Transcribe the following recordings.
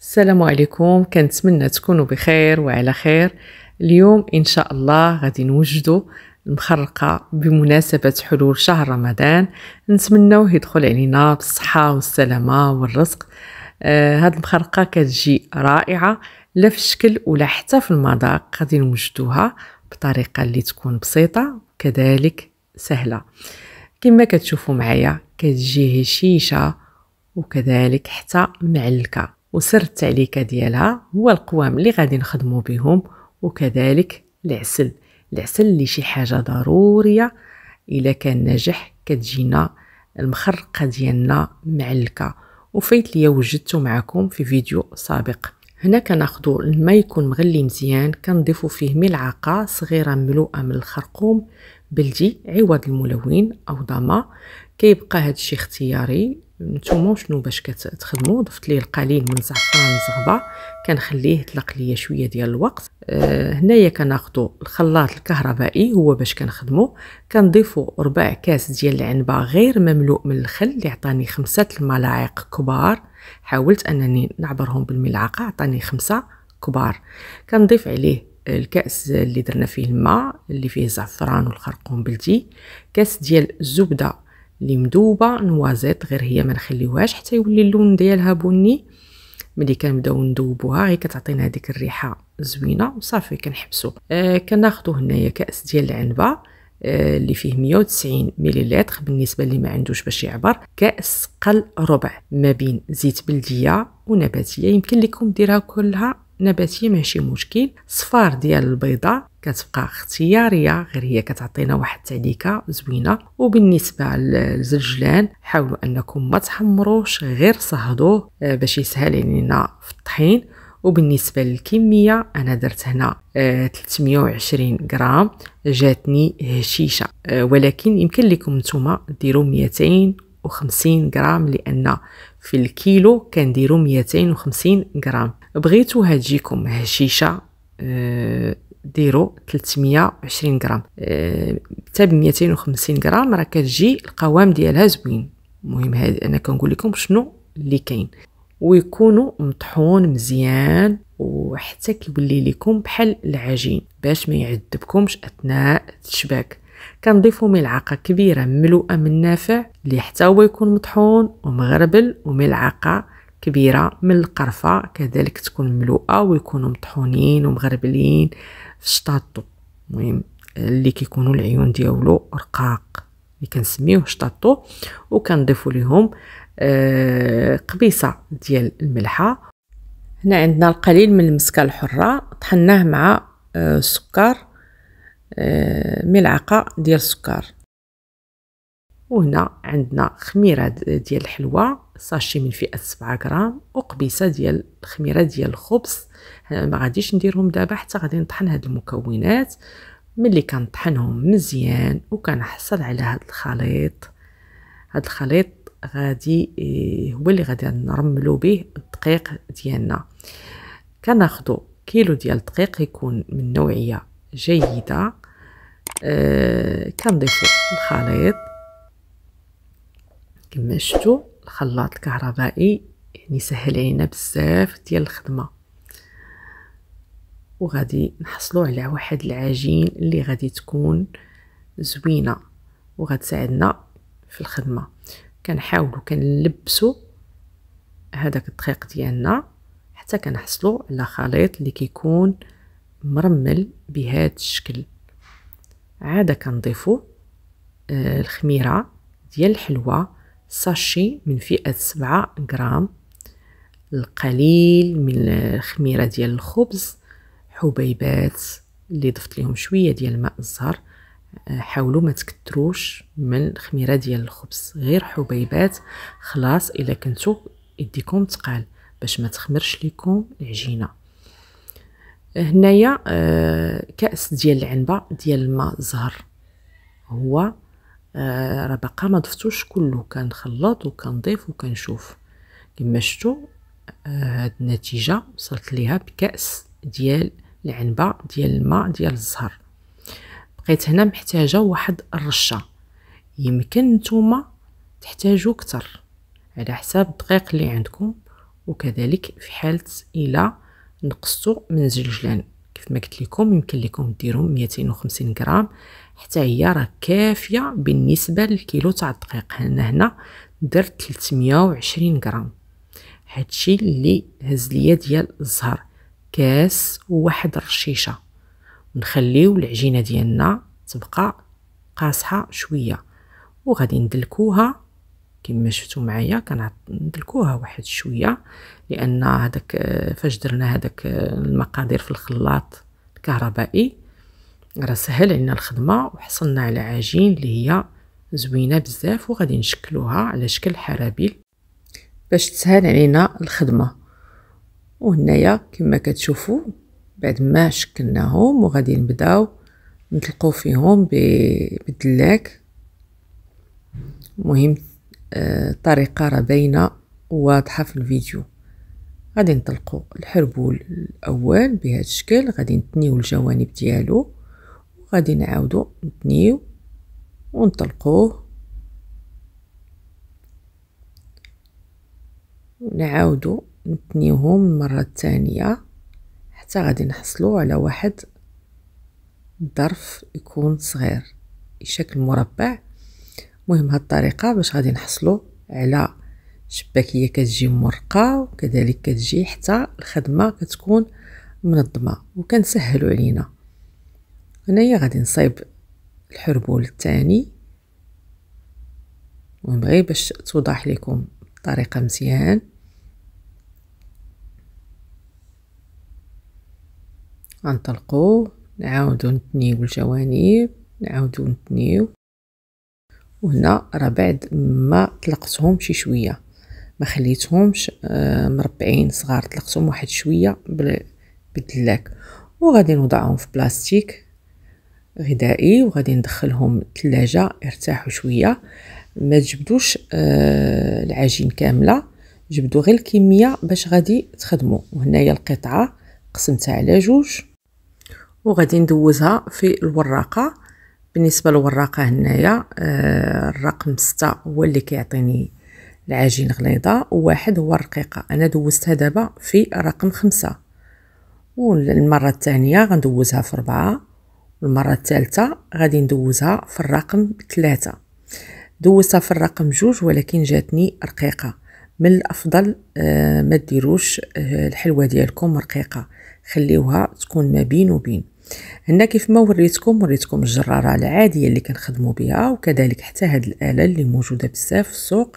السلام عليكم كنتمنى تكونوا بخير وعلى خير اليوم ان شاء الله غادي نوجدوا المخرقة بمناسبة حلول شهر رمضان نتمنوه يدخل علينا بالصحة والسلامة والرزق آه هاد المخرقة كتجي رائعة لا في الشكل ولا حتى في المذاق غادي نوجدوها بطريقة اللي تكون بسيطة كذلك سهلة كما كتشوفوا معايا كتجي هشيشة وكذلك حتى معلكه وسر التعليكه ديالها هو القوام اللي غادي نخدمو بهم وكذلك العسل العسل اللي شي حاجه ضروريه الا كان ناجح كتجينا المخرقه ديالنا معلكه وفيت ليا وجدته معكم في فيديو سابق هنا كناخدو الماء يكون مغلي مزيان كنضيفو فيه ملعقه صغيره مملوءه من الخرقوم بلدي عوض الملون او ضما كيبقى هادشي اختياري نتوما شنو باش كتخدموا ضفت ليه القليل من زعفران الزغبه كنخليه يطلق ليا شويه ديال الوقت أه هنايا كناخذوا الخلاط الكهربائي هو باش كنخدمو كنضيفوا ربع كاس ديال العنبه غير مملوء من الخل اللي عطاني خمسة الملاعق كبار حاولت انني نعبرهم بالملعقه عطاني خمسة كبار كنضيف عليه الكاس اللي درنا فيه الماء اللي فيه الزعفران والخرقوم بلدي كاس ديال الزبده اللي مذوبه نوازيط غير هي ما نخليوهاش حتى يولي اللون ديالها بني ملي كنبداو ندوبوها غير كتعطينا هذيك الريحه زوينه وصافي كنحبسو آه كناخذو هنايا كاس ديال العنبه آه اللي فيه 190 مليلتر بالنسبه اللي ما عندوش باش يعبر كاس قل ربع ما بين زيت بلديه ونباتيه يمكن لكم ديرها كلها نباتيه ماشي مشكل صفار ديال البيضه كتبقى اختياريه غير هي كتعطينا واحد التعليكه زوينه وبالنسبه للزنجلان حاولوا انكم ما تحمروش غير صهدوه آه، باش يسهل علينا في الطحين وبالنسبه للكميه انا درت هنا 320 آه، غرام جاتني هشيشه آه، ولكن يمكن لكم نتوما ديروا 250 غرام لان في الكيلو كنديروا 250 غرام بغيتوها تجيكم هشيشه ديروا 320 غرام حتى ب 250 غرام راه كتجي القوام ديالها زوين المهم هذا انا كنقول لكم شنو اللي كاين ويكونوا مطحون مزيان وحتى كيولي لكم بحال العجين باش ما يعذبكمش اثناء التشباك كنضيفوا ملعقه كبيره مملوءه من النافع اللي حتى هو يكون مطحون ومغربل وملعقه كبيره من القرفه كذلك تكون مملوءه ويكونوا مطحونين ومغربلين شطاطو المهم اللي كيكونوا العيون دياولو رقاق اللي كنسميوه شطاطو وكنضيفوا ليهم آه قبيصه ديال الملحه هنا عندنا القليل من المسكه الحره طحناه مع آه سكر آه ملعقه ديال السكر وهنا عندنا خميرة ديال الحلوى ساشي من فئة 7 غرام وقبيصة ديال الخميرة ديال الخبز ما غاديش نديرهم دابا حتى غادي نطحن هاد المكونات ملي كنطحنهم مزيان وكنحصل على هاد الخليط هاد الخليط غادي إيه، هو اللي غادي نرملو به الدقيق ديالنا كناخدو كيلو ديال الدقيق يكون من نوعيه جيده آه كنضيفو الخليط كما شفتوا الخلاط الكهربائي يعني سهل علينا بزاف ديال الخدمه وغادي نحصلوا على واحد العجين اللي غادي تكون زوينه وغتساعدنا في الخدمه كنحاولوا كنلبسوا هذاك الدقيق ديالنا حتى كنحصلوا على خليط اللي كيكون مرمل بهذا الشكل عاده كنضيفوا آه، الخميره ديال الحلوى ساشي من فئة سبعة غرام القليل من الخميرة ديال الخبز حبيبات اللي ضفت لهم شوية ديال ماء الزهر آه، حاولوا ما تكتروش من الخميرة ديال الخبز غير حبيبات خلاص إلا كنتو يديكم تقال باش ما تخمرش لكم العجينة هنايا آه، كأس ديال العنبة ديال الماء الزهر هو راه باقا ما ضفتوش كله كنخلط وكنضيف وكنشوف كما شفتوا آه، هاد النتيجه وصلت ليها بكاس ديال العنبه ديال الماء ديال الزهر بقيت هنا محتاجه واحد الرشه يمكن نتوما تحتاجوا كتر على حساب الدقيق اللي عندكم وكذلك في حاله الى نقصتوا من زلجلان كيف ما قلت لكم يمكن لكم ديروا 250 غرام حتى هي راه كافيه بالنسبه للكيلو تاع الدقيق هنا هنا درت 320 غرام هادشي اللي هز ليا ديال الزهر كاس وواحد رشيشه نخليو العجينه ديالنا تبقى قاصحه شويه وغادي ندلكوها كما شفتوا معايا كندلكوها واحد شويه لان هذاك فاش درنا هذاك المقادير في الخلاط الكهربائي راه سهل علينا الخدمه وحصلنا على عجين اللي هي زوينه بزاف وغادي نشكلوها على شكل حرابيل باش تسهل علينا الخدمه وهنايا كما كتشوفوا بعد ما شكلناهم وغادي نبداو نطلقوا فيهم بالدلاك مهم الطريقه آه، راه باينه واضحه في الفيديو غادي نطلقوا الحربول الاول بهذا الشكل غادي نتنيو الجوانب ديالو غادي نعاودو نتنيو ونطلقوه ونعاودو نتنيوهم المرة الثانية حتى غادي نحصلو على واحد ظرف يكون صغير بشكل مربع مهم هاد الطريقة باش غادي نحصلو على شباكية كتجي مرقة وكذلك كتجي حتى الخدمة كتكون منظمة وكنسهلو علينا هنايا غادي نصايب الحربول الثاني ونبغي باش توضح لكم الطريقه مزيان غنطلقو نعاودو نتنيو الجوانب نعاودو نتنيو وهنا راه بعد ما طلقتهم شي شويه ما خليتهمش آه، مربعين صغار طلقتهم واحد شويه بالدلاك وغادي نوضعهم في بلاستيك غذائي وغادي ندخلهم الثلاجة يرتاحوا شوية ما تجبدوش آه، العجين كاملة جبدو غير الكمية باش غادي تخدموا وهنايا القطعة قسمتها على جوج وغادي ندوزها في الوراقة بالنسبة للوراقة هنايا آه الرقم ستة هو اللي كيعطيني العجين غليظة وواحد هو الرقيقة أنا دوزتها دابا في رقم خمسة والمرة الثانية غندوزها في ربعة المرة الثالثة غادي ندوزها في الرقم ثلاثة دوزتها في الرقم جوج ولكن جاتني رقيقة من الأفضل آه، ما تديروش آه، الحلوة ديالكم رقيقة خليوها تكون ما بين وبين هنا كيف ما وريتكم وريتكم الجرارة العادية اللي كنخدموا بها وكذلك حتى هاد الآلة اللي موجودة بزاف في السوق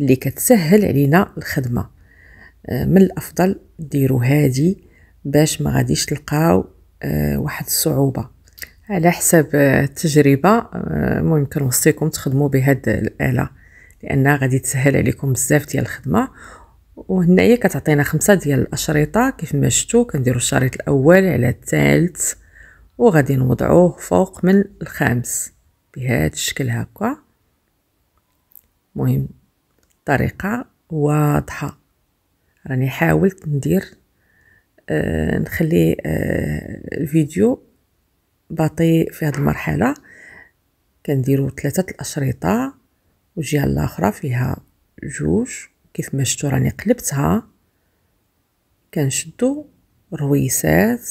اللي كتسهل علينا الخدمة آه، من الأفضل ديروا هادي باش ما غاديش تلقاو واحد الصعوبة على حسب آه، التجربة آه، ممكن كنوصيكم تخدموا بهاد الآلة لأنها غادي تسهل عليكم بزاف ديال الخدمة وهنايا كتعطينا خمسة ديال الأشرطة كيف ما شفتوا كنديرو الشريط الأول على الثالث وغادي نوضعوه فوق من الخامس بهذا الشكل هكا مهم الطريقة واضحة راني حاولت ندير آه نخلي آه الفيديو بطيء في هذه المرحله كنديرو ثلاثه الاشرطه والجهه الاخرى فيها جوج كيف ما شفتوا راني قلبتها كنشدو رويسات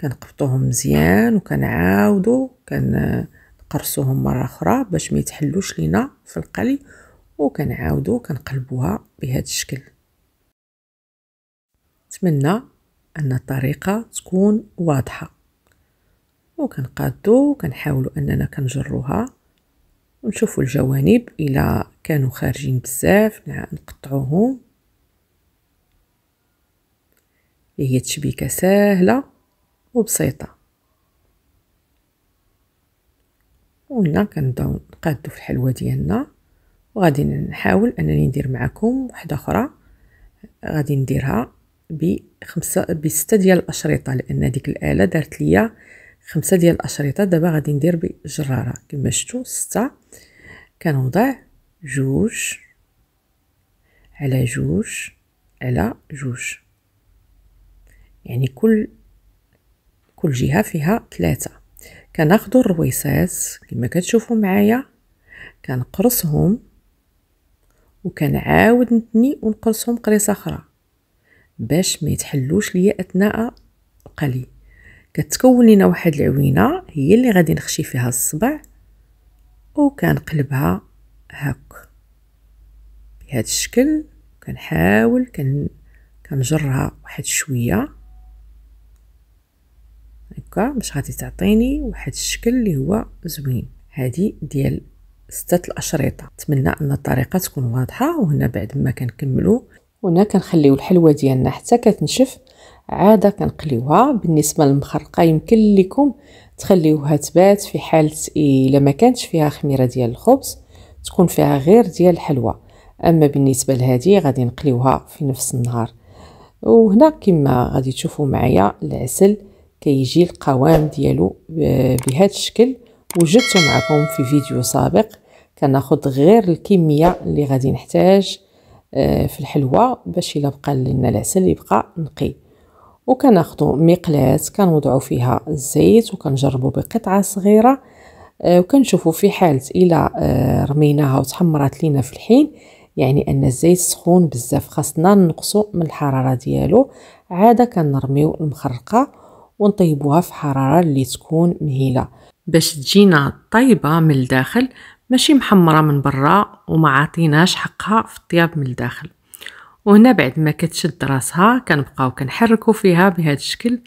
كنقبطوهم مزيان وكنعاودو كنقرصوهم مره اخرى باش ما يتحلوش لينا في القلي وكنعاودو كنقلبوها بهذا الشكل نتمنى ان الطريقه تكون واضحه وكنقادو وكنحاولوا اننا كنجروها ونشوفوا الجوانب الى كانوا خارجين بزاف نقطعوهم إيه هي تشبيكه سهله وبسيطه وهنا كنبداو نقادو في الحلوه ديالنا وغادي نحاول انني ندير معكم وحده اخرى غادي نديرها بخمسه بسته ديال الاشرطه لان ديك الاله دارت ليا خمسة ديال الأشرطة دابا غادي ندير بجرارة كما شتو ستة كنوضع جوج على جوج على جوج يعني كل كل جهة فيها ثلاثة كناخدو الرويصات كما كتشوفو معايا كنقرصهم وكنعاود نتني ونقرصهم قريصه اخرى باش ما يتحلوش ليا اثناء القلي كتكون لينا واحد العوينه هي اللي غادي نخشي فيها الصبع وكنقلبها هاك بهذا الشكل كنحاول كن كنجرها واحد شويه هكا باش غادي تعطيني واحد الشكل اللي هو زوين هذه ديال ستة الأشرطة نتمنى أن الطريقة تكون واضحة وهنا بعد ما كنكملو هنا كنخليو الحلوة ديالنا حتى كتنشف عاده كنقليوها بالنسبه للمخرقه يمكن لكم تخليوها تبات في حاله الا ما كانتش فيها خميره ديال الخبز تكون فيها غير ديال الحلوى اما بالنسبه لهذه غادي نقليوها في نفس النهار وهنا كما غادي تشوفوا معايا العسل كيجي القوام ديالو آه، بهذا الشكل وجدته معكم في فيديو سابق كناخذ غير الكميه اللي غادي نحتاج آه، في الحلوى باش الا بقى لنا العسل يبقى نقي وكناخدو مقلاة كنوضعو فيها الزيت وكنجربو بقطعة صغيرة آه، وكنشوفو في حالة الى آه، رميناها وتحمرات لينا في الحين يعني ان الزيت سخون بزاف خاصنا نقصو من الحراره ديالو عاده كنرميو المخرقه ونطيبوها في حراره اللي تكون مهيله باش تجينا طيبه من الداخل ماشي محمره من برا وما عطيناش حقها في الطياب من الداخل وهنا بعد ما كتشد راسها كنبقاو كنحركو فيها بهذا الشكل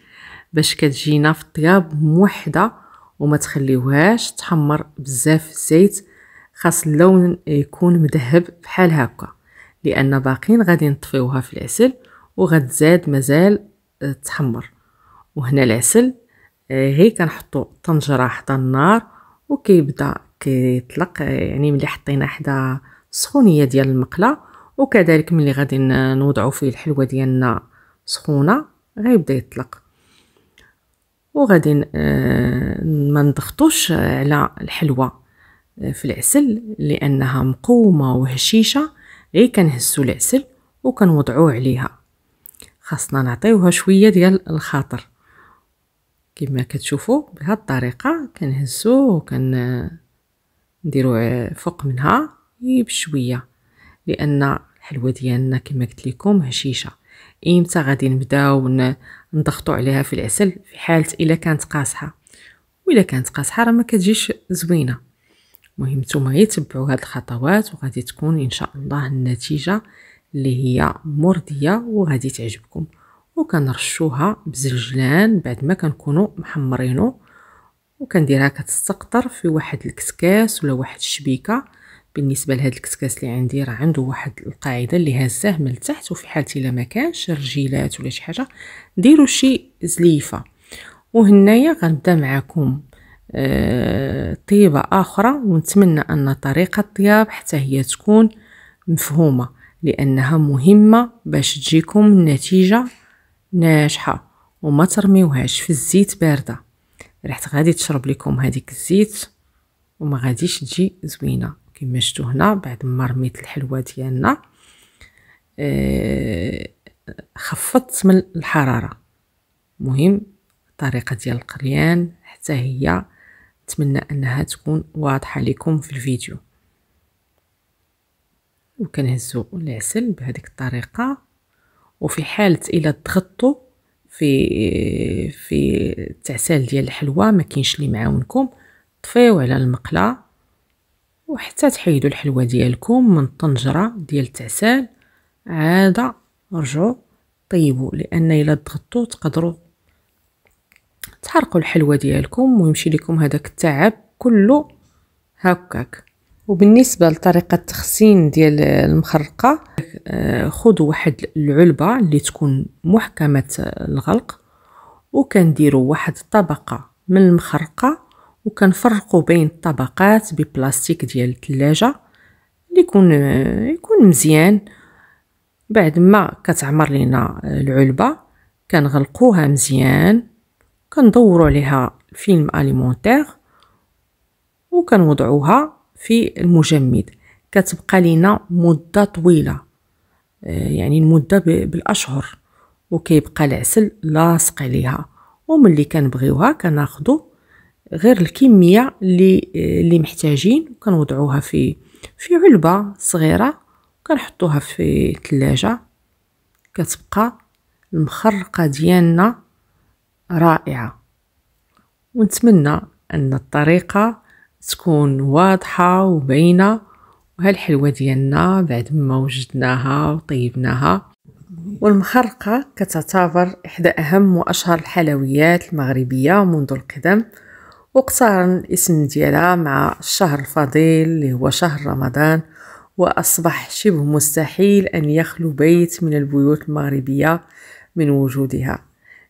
باش كتجينا في الطياب موحده وما تخليوهاش تحمر بزاف الزيت خاص اللون يكون مذهب بحال هكا لان باقين غادي نطفيوها في العسل وغتزاد مازال آه، تحمر وهنا العسل آه، غير كنحطو طنجره حدا النار وكيبدا كيطلق آه، يعني ملي حطينا حدا السخونيه ديال المقله وكذلك ملي غادي نوضعو فيه الحلوه ديالنا سخونه غيبدا يطلق وغادي آه، ما نضغطوش على الحلوه آه، في العسل لانها مقومه وهشيشه غير كنهزو العسل وكنوضعوه عليها خاصنا نعطيوها شويه ديال الخاطر كما كتشوفوا بهذه الطريقه كنهزوه وكن نديرو فوق منها بشويه لان الحلوه ديالنا كما قلت لكم هشيشه امتى غادي نبداو نضغطوا عليها في العسل في حاله الا كانت قاصحه وإلا كانت قاصحه راه ما كتجيش زوينه المهم نتوما يتبعوا هاد الخطوات وغادي تكون ان شاء الله النتيجه اللي هي مرضيه وغادي تعجبكم وكنرشوها بزلجلان بعد ما كنكونوا محمرينو وكنديرها كتستقطر في واحد الكسكاس ولا واحد الشبيكه بالنسبه لهاد الكسكاس اللي عندي راه عنده واحد القاعده اللي هزاه من التحت وفي حاله الا ما كانش رجيلات ولا شي حاجه ديروا شي زليفه وهنايا غنبدا معكم آه طيبه اخرى ونتمنى ان طريقه الطياب حتى هي تكون مفهومه لانها مهمه باش تجيكم النتيجه ناجحه وما ترميوهاش في الزيت بارده ريحت غادي تشرب لكم هذيك الزيت وما غاديش تجي زوينه كما شفتوا هنا بعد ما رميت الحلوى ديالنا آه، خفضت من الحراره مهم الطريقه ديال القريان حتى هي نتمنى انها تكون واضحه لكم في الفيديو وكنهزوا العسل بهذيك الطريقه وفي حاله الا ضغطتوا في في التعسال ديال الحلوى ما كاينش اللي معاونكم طفيو على المقله وحتى تحيدوا الحلوه ديالكم من الطنجره ديال التعسال عاد رجعوا طيبوا لان الا ضغطتوا تقدروا تحرقوا الحلوه ديالكم ويمشي لكم هذاك التعب كله هكاك وبالنسبه لطريقه التخزين ديال المخرقه آه، خذوا واحد العلبه اللي تكون محكمه الغلق وكنديروا واحد الطبقه من المخرقه وكنفرقوا بين الطبقات ببلاستيك ديال الثلاجه اللي يكون يكون مزيان بعد ما كتعمر لينا العلبه كنغلقوها مزيان كندوروا عليها فيلم اليمونتير وكنوضعوها في المجمد كتبقى لينا مده طويله آه، يعني المده بالاشهر وكيبقى العسل لاصق عليها وملي كنبغيوها كناخدو غير الكميه اللي اللي محتاجين وكنوضعوها في في علبه صغيره وكنحطوها في الثلاجه كتبقى المخرقه ديالنا رائعه ونتمنى ان الطريقه تكون واضحه وباينه وهالحلوه ديالنا بعد ما وجدناها وطيبناها والمخرقه كتعتبر احدى اهم واشهر الحلويات المغربيه منذ القدم واقترن الاسم ديالها مع الشهر الفضيل اللي هو شهر رمضان وأصبح شبه مستحيل أن يخلو بيت من البيوت المغربية من وجودها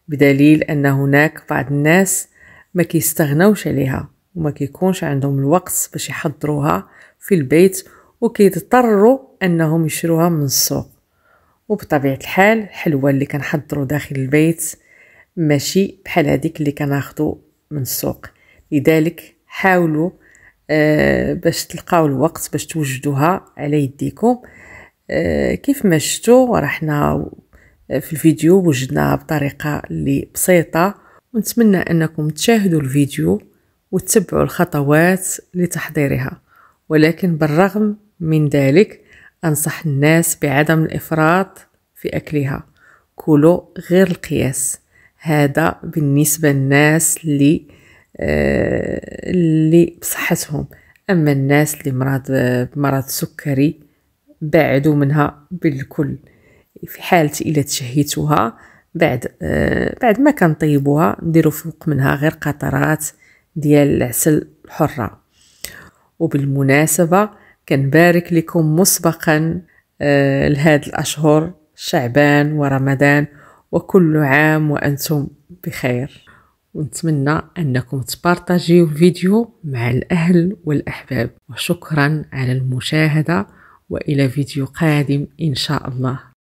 بدليل أن هناك بعض الناس ما كيستغناوش عليها وما كيكونش عندهم الوقت باش يحضروها في البيت وكيضطروا أنهم يشروها من السوق وبطبيعة الحال الحلوى اللي كنحضروا داخل البيت ماشي بحال هذيك اللي كناخذوا من السوق لذلك حاولوا آه، باش تلقاو الوقت باش توجدوها على يديكم آه، كيف ما شفتوا رحنا في الفيديو وجدناها بطريقه اللي بسيطه ونتمنى انكم تشاهدوا الفيديو وتتبعوا الخطوات لتحضيرها ولكن بالرغم من ذلك انصح الناس بعدم الافراط في اكلها كلوا غير القياس هذا بالنسبه للناس اللي آه، اللي بصحتهم اما الناس اللي مرض بمرض سكري بعدوا منها بالكل في حالة إلا تشهيتوها بعد آه، بعد ما كنطيبوها نديرو فوق منها غير قطرات ديال العسل الحرة وبالمناسبة كنبارك لكم مسبقا آه لهاد الأشهر شعبان ورمضان وكل عام وأنتم بخير ونتمنى أنكم تبارطاجيو الفيديو مع الأهل والأحباب وشكرا على المشاهدة وإلى فيديو قادم إن شاء الله